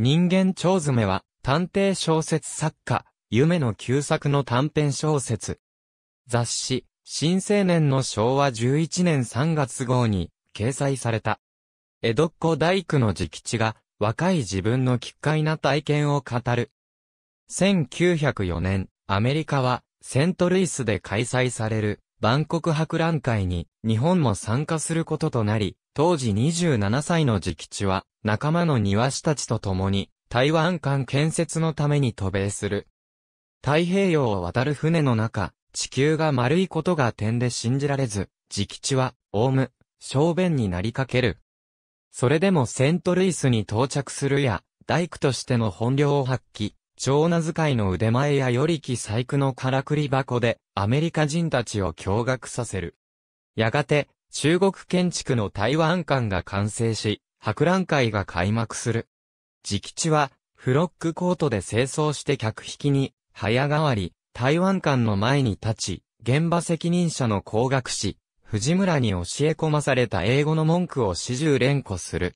人間蝶詰は、探偵小説作家、夢の旧作の短編小説。雑誌、新青年の昭和11年3月号に、掲載された。江戸っ子大工の直地が、若い自分の奇怪な体験を語る。1904年、アメリカは、セントルイスで開催される、万国博覧会に日本も参加することとなり、当時27歳の直吉は仲間の庭師たちと共に台湾艦建設のために渡米する。太平洋を渡る船の中、地球が丸いことが点で信じられず、直吉は、オウム、小便になりかける。それでもセントルイスに到着するや、大工としての本領を発揮。長名遣いの腕前やよりき細工のからくり箱で、アメリカ人たちを驚愕させる。やがて、中国建築の台湾館が完成し、博覧会が開幕する。直地は、フロックコートで清掃して客引きに、早変わり、台湾館の前に立ち、現場責任者の工学士、藤村に教え込まされた英語の文句を始終連呼する。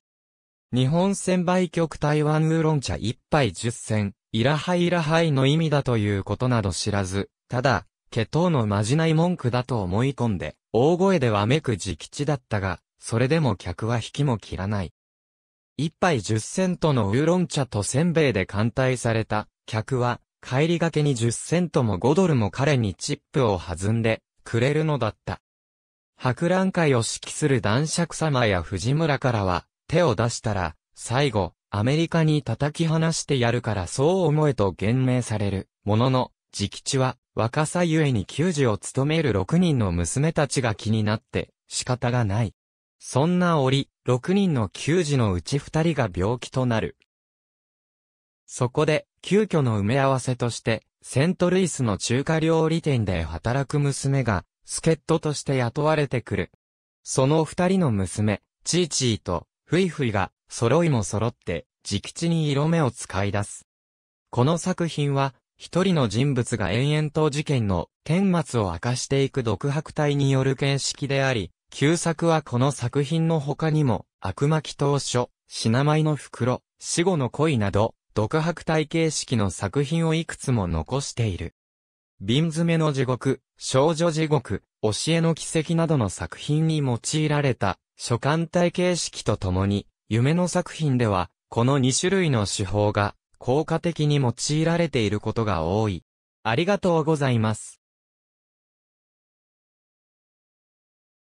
日本専売局台湾ウーロン茶一杯十銭、イラハイラハイの意味だということなど知らず、ただ、ケトのまじない文句だと思い込んで、大声でわめく直地だったが、それでも客は引きも切らない。一杯十セントのウーロン茶とせんべいで歓待された、客は、帰りがけに十セントも五ドルも彼にチップを弾んで、くれるのだった。博覧会を指揮する男爵様や藤村からは、手を出したら、最後、アメリカに叩き放してやるからそう思えと言命される。ものの、直吉は、若さゆえに給仕を務める6人の娘たちが気になって、仕方がない。そんな折、6人の給仕のうち2人が病気となる。そこで、急遽の埋め合わせとして、セントルイスの中華料理店で働く娘が、助っ人として雇われてくる。その二人の娘、チーチーと、フイフイが、揃いも揃って、直地に色目を使い出す。この作品は、一人の人物が延々と事件の顛末を明かしていく独白体による形式であり、旧作はこの作品の他にも、悪魔祈祷書、品米の袋、死後の恋など、独白体形式の作品をいくつも残している。瓶詰めの地獄、少女地獄、教えの奇跡などの作品に用いられた、書簡体形式とともに、夢の作品では、この2種類の手法が効果的に用いられていることが多い。ありがとうございます。